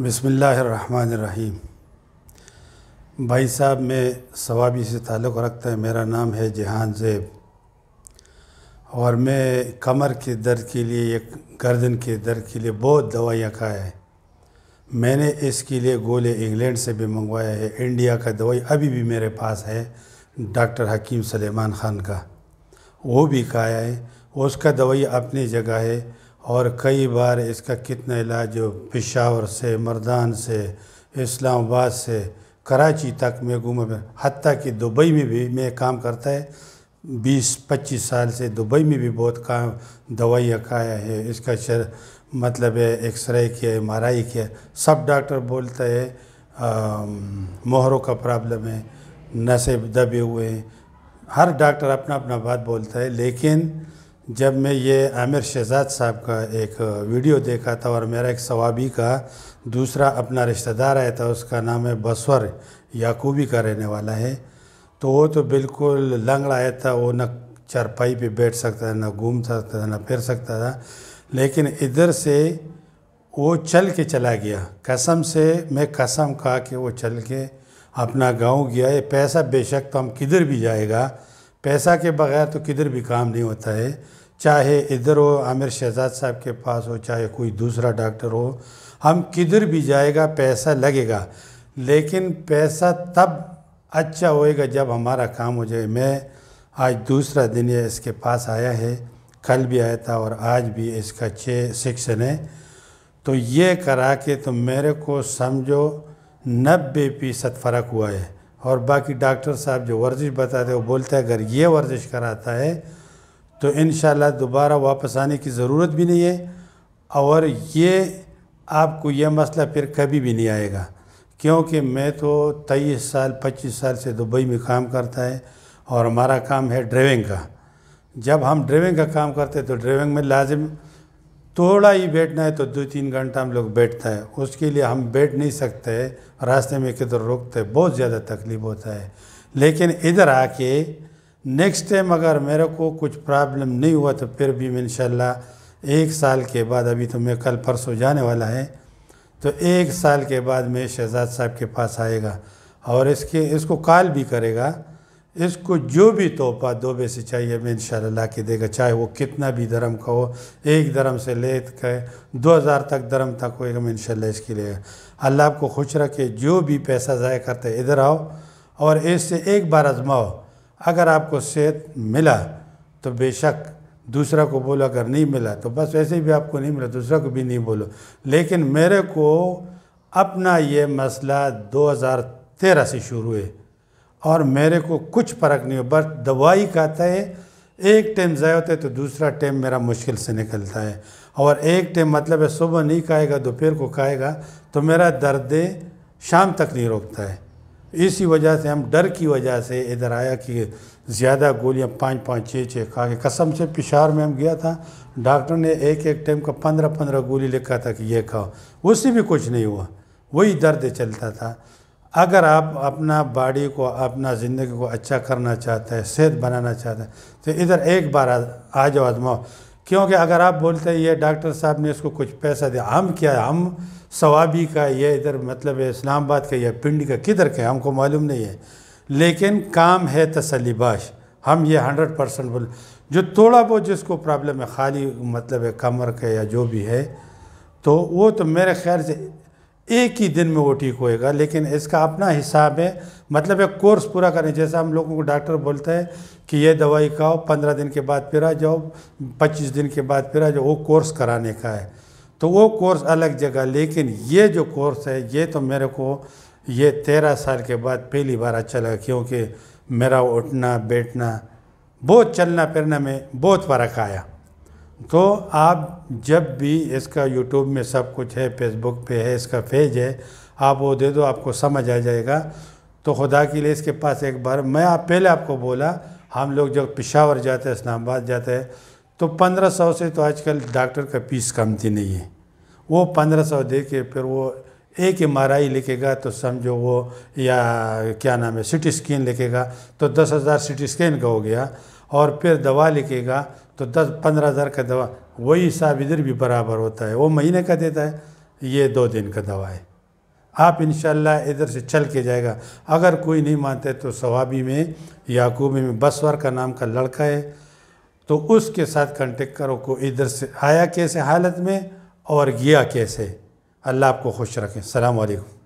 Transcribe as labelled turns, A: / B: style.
A: बसमीम भाई साहब मैं सवाबी से ताल्लुक़ रखता है मेरा नाम है जहान ज़ेब और मैं कमर के दर्द के लिए या गर्दन के दर्द के लिए बहुत दवाइयाँ खाया है मैंने इसके लिए गोले इंग्लैंड से भी मंगवाया है इंडिया का दवाई अभी भी मेरे पास है डॉक्टर हकीम सलेमान ख़ान का वो भी खाया है उसका दवाई अपनी जगह है और कई बार इसका कितना इलाज जो पेशावर से मर्दान से इस्लामाबाद से कराची तक में घूमा फिर हती कि दुबई में भी मैं काम करता है बीस पच्चीस साल से दुबई में भी बहुत काम दवाइयाँ खाया है इसका शर मतलब है एक्सरे किया एम आर आई किया सब डॉक्टर बोलता है मोहरों का प्रॉब्लम है नशे दबे हुए हैं हर डॉक्टर अपना अपना बात बोलता है लेकिन जब मैं ये आमिर शहजाद साहब का एक वीडियो देखा था और मेरा एक सवाबी का दूसरा अपना रिश्तेदार आया था उसका नाम है बसवर याकूबी का रहने वाला है तो वो तो बिल्कुल लंगड़ा आया था वो न चारपाई पे बैठ सकता था ना घूम सकता था ना फिर सकता था लेकिन इधर से वो चल के चला गया कसम से मैं कसम खा के वो चल के अपना गांव गया ये पैसा बेशक तो हम किधर भी जाएगा पैसा के बगैर तो किधर भी काम नहीं होता है चाहे इधर हो आमिर शहजाद साहब के पास हो चाहे कोई दूसरा डॉक्टर हो हम किधर भी जाएगा पैसा लगेगा लेकिन पैसा तब अच्छा होएगा जब हमारा काम हो जाए मैं आज दूसरा दिन ये इसके पास आया है कल भी आया था और आज भी इसका छः सेक्शन है तो ये करा के तो मेरे को समझो नब्बे फीसद फ़र्क हुआ है और बाकी डॉक्टर साहब जो वर्जिश बताते हैं वो बोलते हैं अगर ये वर्जिश कराता है तो इन दोबारा वापस आने की ज़रूरत भी नहीं है और ये आपको यह मसला फिर कभी भी नहीं आएगा क्योंकि मैं तो तेईस साल पच्चीस साल से दुबई में काम करता है और हमारा काम है ड्राइविंग का जब हम ड्राइविंग का काम करते हैं तो ड्राइविंग में लाजिम थोड़ा ही बैठना है तो दो तीन घंटा हम लोग बैठता है उसके लिए हम बैठ नहीं सकते रास्ते में किधर रुकते बहुत ज़्यादा तकलीफ़ होता है लेकिन इधर आके नेक्स्ट टाइम अगर मेरे को कुछ प्रॉब्लम नहीं हुआ तो फिर भी मैं इन एक साल के बाद अभी तो मैं कल परसों जाने वाला है तो एक साल के बाद मैं शहजाद साहब के पास आएगा और इसके इसको कॉल भी करेगा इसको जो भी तोहफा दोबे से चाहिए मैं इन ला के देगा चाहे वो कितना भी धर्म का हो एक धर्म से ले कर दो हज़ार तक धर्म तक होएगा मैं इन इसके लिए अल्लाह आपको खुश रखे जो भी पैसा ज़ाय करते इधर आओ और इससे एक बार आजमाओ अगर आपको सेहत मिला तो बेशक दूसरा को बोलो अगर नहीं मिला तो बस वैसे भी आपको नहीं मिला दूसरा को भी नहीं बोलो लेकिन मेरे को अपना ये मसला तेरह से शुरू है और मेरे को कुछ फ़र्क नहीं हो बस दवाई खाता है एक टाइम ज़ाया होता है तो दूसरा टाइम मेरा मुश्किल से निकलता है और एक टाइम मतलब है सुबह नहीं खाएगा दोपहर को खाएगा तो मेरा दर्द शाम तक नहीं रोकता है इसी वजह से हम डर की वजह से इधर आया कि ज़्यादा गोलियां पाँच पाँच छः छः खा के कसम से पिशार में हम गया था डॉक्टर ने एक एक टाइम का पंद्रह पंद्रह गोली लिखा था कि ये खाओ उससे भी कुछ नहीं हुआ वही दर्द चलता था अगर आप अपना बॉडी को अपना ज़िंदगी को अच्छा करना चाहते हैं सेहत बनाना चाहते हैं तो इधर एक बार आ जाओ आजमाओ क्योंकि अगर आप बोलते हैं ये डॉक्टर साहब ने इसको कुछ पैसा दिया हम क्या है हम सवाबी का ये इधर मतलब इस्लामाबाद का या पिंडी का किधर के हमको मालूम नहीं है लेकिन काम है तसलीबाश हम ये हंड्रेड परसेंट बोल जो थोड़ा बहुत जिसको प्रॉब्लम है खाली मतलब है कमर का या जो भी है तो वो तो मेरे ख्याल से एक ही दिन में वो ठीक होएगा लेकिन इसका अपना हिसाब है मतलब एक कोर्स पूरा करें जैसा हम लोगों को डॉक्टर बोलता है कि ये दवाई खाओ पंद्रह दिन के बाद फिर आ जाओ पच्चीस दिन के बाद फिर आ जाओ वो कोर्स कराने का है तो वो कोर्स अलग जगह लेकिन ये जो कोर्स है ये तो मेरे को ये तेरह साल के बाद पहली बार अच्छा लगा क्योंकि मेरा उठना बैठना बहुत चलना फिरना में बहुत फ़र्क आया तो आप जब भी इसका यूट्यूब में सब कुछ है फेसबुक पे है इसका पेज है आप वो दे दो आपको समझ आ जाएगा तो खुदा के लिए इसके पास एक बार मैं आप पहले आपको बोला हम लोग जब पिशावर जाते हैं इस्लामाबाद जाते हैं तो पंद्रह सौ से तो आजकल डॉक्टर का फीस थी नहीं है वो पंद्रह सौ दे के फिर वो एक एम आर आई लिखेगा तो समझो वो या क्या नाम है सी टी स्कैन लिखेगा तो दस हज़ार सी टी स्कैन का हो गया और फिर दवा लिखेगा तो दस पंद्रह हज़ार का दवा वही हिसाब इधर भी बराबर होता है वो महीने का देता है ये दो दिन का दवा है आप इन इधर से चल के जाएगा अगर कोई नहीं मानते तो सवाबी में याकूबी में बसवर का नाम का लड़का है तो उसके साथ कांटेक्ट करो को इधर से आया कैसे हालत में और गया कैसे अल्लाह आपको खुश रखें सलामकुम